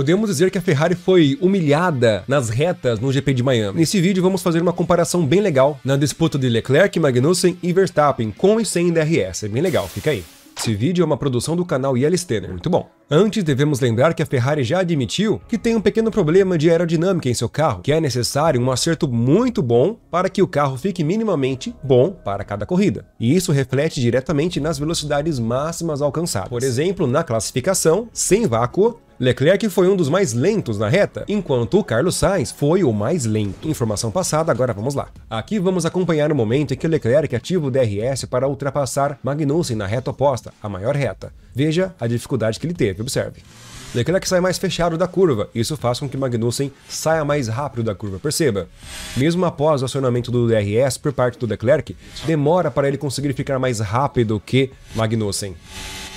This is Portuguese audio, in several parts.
Podemos dizer que a Ferrari foi humilhada nas retas no GP de Miami. Nesse vídeo vamos fazer uma comparação bem legal na disputa de Leclerc, Magnussen e Verstappen com e sem DRS. É bem legal, fica aí. Esse vídeo é uma produção do canal Yellow muito bom. Antes, devemos lembrar que a Ferrari já admitiu que tem um pequeno problema de aerodinâmica em seu carro, que é necessário um acerto muito bom para que o carro fique minimamente bom para cada corrida. E isso reflete diretamente nas velocidades máximas alcançadas. Por exemplo, na classificação, sem vácuo, Leclerc foi um dos mais lentos na reta, enquanto o Carlos Sainz foi o mais lento. Informação passada, agora vamos lá. Aqui vamos acompanhar o momento em que Leclerc ativa o DRS para ultrapassar Magnussen na reta oposta, a maior reta. Veja a dificuldade que ele teve, observe. Leclerc sai mais fechado da curva, isso faz com que Magnussen saia mais rápido da curva, perceba. Mesmo após o acionamento do DRS por parte do Leclerc, demora para ele conseguir ficar mais rápido que Magnussen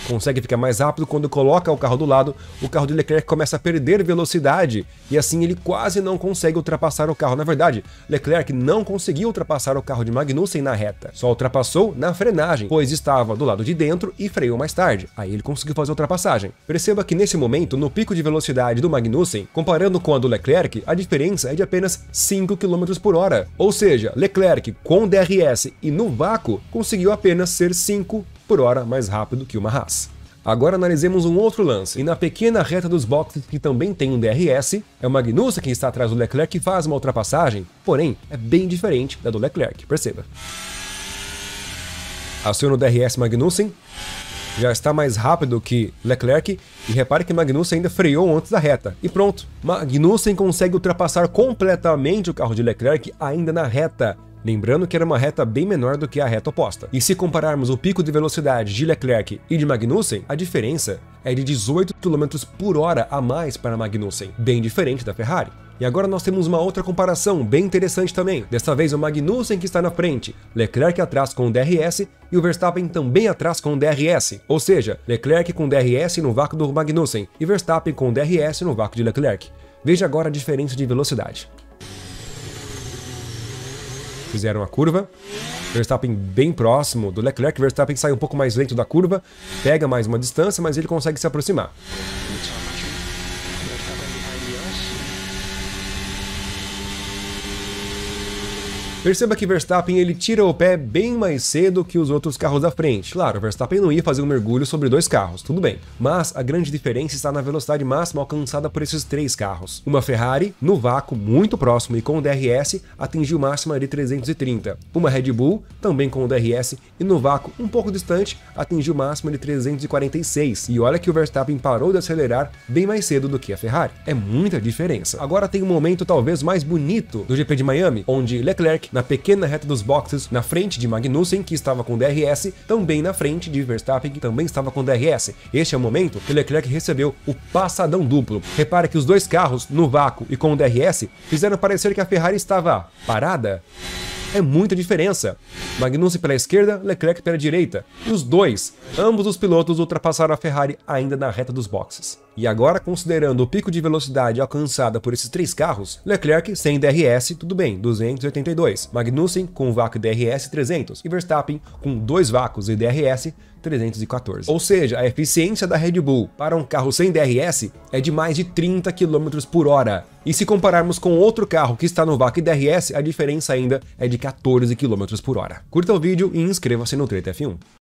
consegue ficar mais rápido quando coloca o carro do lado, o carro de Leclerc começa a perder velocidade e assim ele quase não consegue ultrapassar o carro. Na verdade, Leclerc não conseguiu ultrapassar o carro de Magnussen na reta, só ultrapassou na frenagem, pois estava do lado de dentro e freou mais tarde. Aí ele conseguiu fazer a ultrapassagem. Perceba que nesse momento momento, no pico de velocidade do Magnussen, comparando com a do Leclerc, a diferença é de apenas 5 km por hora. Ou seja, Leclerc com DRS e no vácuo conseguiu apenas ser 5 por hora mais rápido que uma Haas. Agora analisemos um outro lance, e na pequena reta dos boxes que também tem um DRS, é o Magnussen quem está atrás do Leclerc e faz uma ultrapassagem, porém é bem diferente da do Leclerc, perceba. Aciona o DRS Magnussen, já está mais rápido que Leclerc e repare que Magnussen ainda freou antes da reta. E pronto, Magnussen consegue ultrapassar completamente o carro de Leclerc ainda na reta. Lembrando que era uma reta bem menor do que a reta oposta. E se compararmos o pico de velocidade de Leclerc e de Magnussen, a diferença é de 18 km por hora a mais para Magnussen, bem diferente da Ferrari. E agora nós temos uma outra comparação bem interessante também. Desta vez o Magnussen que está na frente, Leclerc atrás com o DRS e o Verstappen também atrás com o DRS. Ou seja, Leclerc com DRS no vácuo do Magnussen e Verstappen com DRS no vácuo de Leclerc. Veja agora a diferença de velocidade. Fizeram a curva, Verstappen bem próximo do Leclerc, Verstappen sai um pouco mais lento da curva, pega mais uma distância, mas ele consegue se aproximar. Perceba que Verstappen ele tira o pé bem mais cedo que os outros carros da frente. Claro, Verstappen não ia fazer um mergulho sobre dois carros, tudo bem. Mas a grande diferença está na velocidade máxima alcançada por esses três carros. Uma Ferrari, no vácuo, muito próximo e com o DRS, atingiu máxima de 330. Uma Red Bull, também com o DRS e no vácuo, um pouco distante, atingiu máxima de 346. E olha que o Verstappen parou de acelerar bem mais cedo do que a Ferrari. É muita diferença. Agora tem um momento talvez mais bonito do GP de Miami, onde Leclerc na pequena reta dos boxes, na frente de Magnussen, que estava com DRS, também na frente de Verstappen, que também estava com DRS. Este é o momento que Leclerc recebeu o passadão duplo. Repare que os dois carros, no vácuo e com o DRS, fizeram parecer que a Ferrari estava parada é muita diferença. Magnussen pela esquerda, Leclerc pela direita. E os dois, ambos os pilotos ultrapassaram a Ferrari ainda na reta dos boxes. E agora, considerando o pico de velocidade alcançada por esses três carros, Leclerc sem DRS, tudo bem, 282, Magnussen com vácuo DRS 300 e Verstappen com dois vácuos e DRS 314. Ou seja, a eficiência da Red Bull para um carro sem DRS é de mais de 30 km por hora. E se compararmos com outro carro que está no vácuo e DRS, a diferença ainda é de 14 km por hora. Curta o vídeo e inscreva-se no Treta F1.